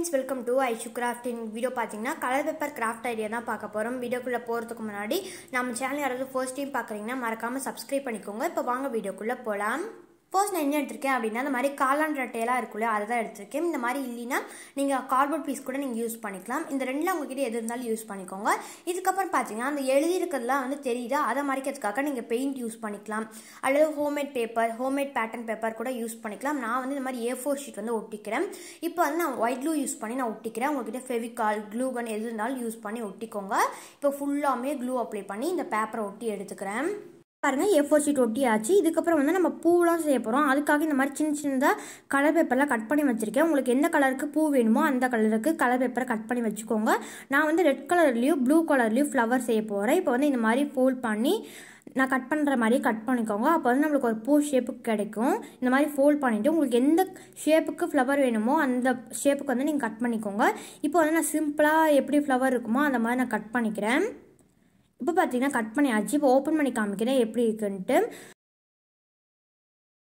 friends welcome to Aishu crafting video பார்த்தீங்கன்னா colour paper craft idea தான் பார்க்க போகிறோம் வீடியோக்குள்ளே போகிறதுக்கு முன்னாடி நம்ம சேனல் யாராவது ஃபர்ஸ்ட் டைம் பார்க்குறீங்கன்னா மறக்காமல் சப்ஸ்கிரைப் பண்ணிக்கோங்க இப்போ வாங்க வீடியோக்குள்ளே போகலாம் ஃபர்ஸ்ட் நான் என்ன எடுத்திருக்கேன் அப்படின்னா அந்த மாதிரி காலான் ரட்டையெல்லாம் இருக்குல்ல அதை தான் எடுத்திருக்கேன் இந்த மாதிரி இல்லைன்னா நீங்கள் கார்ட்போர்ட் பீஸ் கூட நீங்கள் யூஸ் பண்ணிக்கலாம் இந்த ரெண்டில் உங்ககிட்ட எது இருந்தாலும் யூஸ் பண்ணிக்கோங்க இதுக்கப்புறம் பார்த்தீங்கன்னா அந்த எழுதியிருக்கிறதுலாம் வந்து தெரியுதா அதை மறைக்கிறதுக்காக நீங்கள் பெயிண்ட் யூஸ் பண்ணிக்கலாம் அல்லது homemade paper homemade pattern paper கூட யூஸ் பண்ணிக்கலாம் நான் வந்து இந்த மாதிரி ஏ ஃபோர் ஷீட் வந்து ஒட்டிக்கிறேன் இப்போ வந்து நான் ஒயிட் க்ளூ யூஸ் பண்ணி நான் ஒட்டிக்கிறேன் உங்ககிட்ட ஃபெவிகால் க்ளூ கன் எது இருந்தாலும் யூஸ் பண்ணி ஒட்டிக்கோங்க இப்போ ஃபுல்லாமே க்ளூ அப்ளை பண்ணி இந்த பேப்பரை ஒட்டி எடுத்துக்கிறேன் பாருங்கள் ஏ ஃபோர் ஷீட் ஒட்டியாச்சு ஆச்சு இதுக்கப்புறம் வந்து நம்ம பூவெலாம் செய்ய போகிறோம் அதுக்காக இந்த மாதிரி சின்ன சின்னதாக கலர் பேப்பர்லாம் கட் பண்ணி வச்சுருக்கேன் உங்களுக்கு எந்த கலருக்கு பூ வேணுமோ அந்த கலருக்கு கலர் பேப்பரை கட் பண்ணி வச்சுக்கோங்க நான் வந்து ரெட் கலர்லேயும் ப்ளூ கலர்லேயும் ஃப்ளவர் செய்ய போகிறேன் இப்போ வந்து இந்த மாதிரி ஃபோல்ட் பண்ணி நான் கட் பண்ணுற மாதிரி கட் பண்ணிக்கோங்க அப்போ வந்து நம்மளுக்கு ஒரு பூ ஷேப்புக்கு கிடைக்கும் இந்த மாதிரி ஃபோல்ட் பண்ணிவிட்டு உங்களுக்கு எந்த ஷேப்புக்கு ஃப்ளவர் வேணுமோ அந்த ஷேப்புக்கு வந்து நீங்கள் கட் பண்ணிக்கோங்க இப்போ வந்து நான் சிம்பிளாக எப்படி ஃப்ளவர் இருக்குமோ அந்த மாதிரி நான் கட் பண்ணிக்கிறேன் இப்போ பார்த்தீங்கன்னா கட் பண்ணியாச்சு இப்போ ஓப்பன் பண்ணி காமிக்கிறேன் எப்படி இருக்குன்ட்டு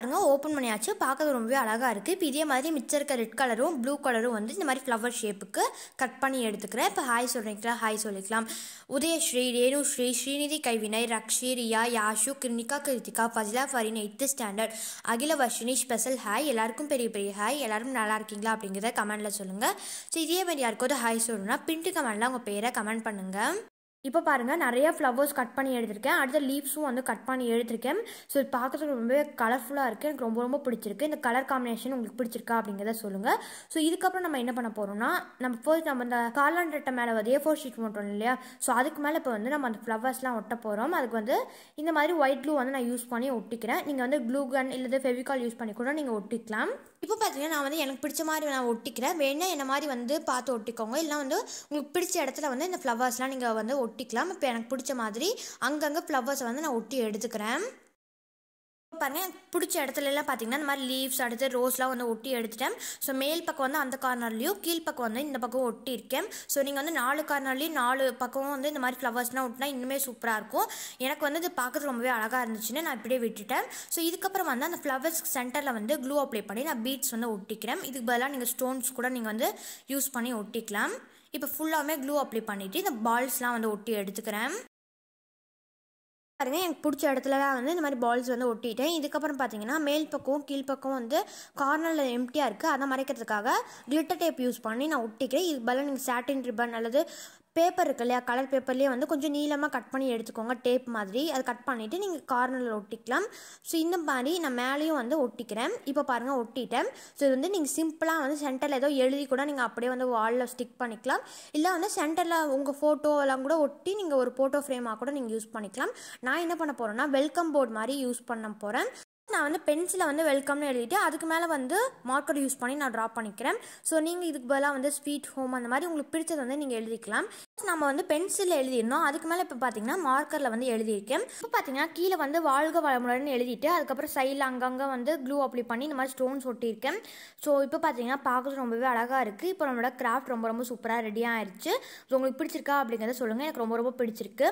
பாருங்க ஓப்பன் பண்ணியாச்சு பார்க்கறது ரொம்பவே அழகாக இருக்குது இப்போ இதே மாதிரி மிச்சம் இருக்க ரெட் கலரும் ப்ளூ கலரும் வந்து இந்த மாதிரி ஃப்ளவர் ஷேப்புக்கு கட் பண்ணி எடுத்துக்கிறேன் இப்போ ஹாய் சொல்லிக்கலாம் ஹாய் சொல்லிக்கலாம் உதயஸ்ரீ ரேணுஸ்ரீ ஸ்ரீநிதி கைவினை Rakshi Riya Yashu Krunika Kiruthika Fazila Farin eighth standard Akila Varshini special hi எல்லாருக்கும் பெரிய பெரிய ஹாய் எல்லாரும் நல்லா இருக்கீங்களா அப்படிங்கிறத கமெண்டில் சொல்லுங்கள் ஸோ இதே மாதிரி யாருக்காவது ஹாய் சொல்லணும்னா பின்ட்டு கமெண்ட்லாம் உங்கள் பேரை கமெண்ட் பண்ணுங்கள் இப்போ பாருங்கள் நிறைய ஃப்ளவர்ஸ் கட் பண்ணி எடுத்திருக்கேன் அடுத்த லீவ்ஸும் வந்து கட் பண்ணி எடுத்திருக்கேன் ஸோ பார்க்குறதுக்கு பார்க்கறதுக்கு ரொம்பவே கலர்ஃபுல்லாக இருக்குது எனக்கு ரொம்ப ரொம்ப பிடிச்சிருக்கு இந்த கலர் காம்பினேஷன் உங்களுக்கு பிடிச்சிருக்கா அப்படிங்கிறத சொல்லுங்கள் ஸோ இதுக்கப்புறம் நம்ம என்ன பண்ண போகிறோம்னா நம்ம ஃபர்ஸ்ட் நம்ம இந்த காலான் ரெட்டை மேலே வந்து ஏ ஃபோர் ஷீட் போட்டோம் இல்லையா ஸோ அதுக்கு மேலே இப்போ வந்து நம்ம அந்த ஃப்ளவர்ஸ்லாம் ஒட்ட போகிறோம் அதுக்கு வந்து இந்த மாதிரி ஒயிட் க்ளூ வந்து நான் யூஸ் பண்ணி ஒட்டிக்கிறேன் நீங்கள் வந்து க்ளூ கன் இல்லை ஃபெவிகால் யூஸ் பண்ணி கூட நீங்கள் ஒட்டிக்கலாம் இப்போ பார்த்தீங்கன்னா நான் வந்து எனக்கு பிடிச்ச மாதிரி நான் ஒட்டிக்கிறேன் வேணா என்ன மாதிரி வந்து பார்த்து ஒட்டிக்கோங்க இல்லைனா வந்து உங்களுக்கு பிடிச்ச இடத்துல வந்து இந்த ஃப்ளவர்ஸ்லாம் நீங்கள் வந்து ஒட்டிக்கலாம் இப்போ எனக்கு பிடிச்ச மாதிரி அங்கங்கே ஃப்ளவர்ஸை வந்து நான் ஒட்டி எடுத்துக்கிறேன் பாருங்கள் எனக்கு பிடிச்ச இடத்துலலாம் பார்த்தீங்கன்னா இந்த மாதிரி லீவ்ஸ் அடுத்து ரோஸ்லாம் வந்து ஒட்டி எடுத்துட்டேன் ஸோ மேல் பக்கம் வந்து அந்த கார்னர்லேயும் கீழ் பக்கம் வந்து இந்த பக்கம் ஒட்டி இருக்கேன் ஸோ நீங்கள் வந்து நாலு கார்னர்லேயும் நாலு பக்கமும் வந்து இந்த மாதிரி ஃப்ளவர்ஸ்லாம் ஒட்டினா இன்னுமே சூப்பராக இருக்கும் எனக்கு வந்து இது பார்க்கறது ரொம்பவே அழகாக இருந்துச்சுன்னு நான் இப்படியே விட்டுட்டேன் ஸோ இதுக்கப்புறம் வந்து அந்த ஃப்ளவர்ஸ் சென்டரில் வந்து க்ளூ அப்ளை பண்ணி நான் பீட்ஸ் வந்து ஒட்டிக்கிறேன் இதுக்கு பதிலாக நீங்கள் ஸ்டோன்ஸ் கூட நீங்கள் வந்து யூஸ் பண்ணி ஒட்டிக்கலாம் இப்போ ஃபுல்லாகவே க்ளூ அப்ளை பண்ணிவிட்டு இந்த பால்ஸ்லாம் வந்து ஒட்டி எடுத்துக்கிறேன் பாருங்க எனக்கு பிடிச்ச இடத்துலலாம் வந்து இந்த மாதிரி பால்ஸ் வந்து ஒட்டிட்டேன் இதுக்கப்புறம் பார்த்தீங்கன்னா மேல் பக்கம் கீழ்ப்பக்கம் வந்து கார்னரில் எம்டியாக இருக்குது அதை மறைக்கிறதுக்காக கிளிட்டர் டேப் யூஸ் பண்ணி நான் ஒட்டிக்கிறேன் இது பதிலாக நீங்கள் சாட்டின் ரிப்பன் அல்லது பேப்பர் இருக்கு இல்லையா கலர் பேப்பர்லேயே வந்து கொஞ்சம் நீளமாக கட் பண்ணி எடுத்துக்கோங்க டேப் மாதிரி அதை கட் பண்ணிவிட்டு நீங்கள் கார்னரில் ஒட்டிக்கலாம் ஸோ இந்த மாதிரி நான் மேலேயும் வந்து ஒட்டிக்கிறேன் இப்போ பாருங்கள் ஒட்டிட்டேன் ஸோ இது வந்து நீங்கள் சிம்பிளாக வந்து சென்டரில் ஏதோ எழுதி கூட நீங்கள் அப்படியே வந்து வாலில் ஸ்டிக் பண்ணிக்கலாம் இல்லை வந்து சென்டரில் உங்கள் ஃபோட்டோலாம் கூட ஒட்டி நீங்கள் ஒரு ஃபோட்டோ ஃப்ரேமாக கூட நீங்கள் யூஸ் பண்ணிக்கலாம் நான் என்ன பண்ண போகிறேன்னா வெல்கம் போர்டு மாதிரி யூஸ் பண்ண போகிறேன் நான் வந்து பென்சிலை வந்து வெல்கம்னு எழுதிட்டு அதுக்கு மேலே வந்து மார்க்கர் யூஸ் பண்ணி நான் ட்ரா பண்ணிக்கிறேன் ஸோ நீங்கள் இதுக்கு பதிலாக வந்து ஸ்வீட் ஹோம் அந்த மாதிரி உங்களுக்கு பிடிச்சது வந்து நீங்கள் எழுதிக்கலாம் நம்ம வந்து பென்சிலில் எழுதிடணும் அதுக்கு மேலே இப்போ பார்த்தீங்கன்னா மார்க்கரில் வந்து எழுதியிருக்கேன் இப்போ பார்த்தீங்கன்னா கீழே வந்து வாழ்க வளமுடன் எழுதிட்டு அதுக்கப்புறம் சைடில் அங்கங்கே வந்து க்ளூ அப்ளை பண்ணி இந்த மாதிரி ஸ்டோன்ஸ் ஒட்டியிருக்கேன் ஸோ இப்போ பார்த்தீங்கன்னா பார்க்குறது ரொம்பவே அழகாக இருக்குது இப்போ நம்மளோட கிராஃப்ட் ரொம்ப ரொம்ப சூப்பராக ரெடியாக ஆயிடுச்சு ஸோ உங்களுக்கு பிடிச்சிருக்கா அப்படிங்கிறத சொல்லுங்கள் எனக்கு ரொம்ப ரொம்ப பிடிச்சிருக்கு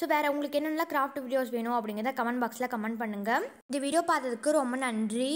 ஸோ வேறு உங்களுக்கு என்னென்ன கிராஃப்ட் வீடியோஸ் வேணும் அப்படிங்கிறத கமெண்ட் பாக்ஸில் கமெண்ட் பண்ணுங்கள் இந்த வீடியோ பார்த்து பார்த்ததுக்கு ரொம்ப நன்றி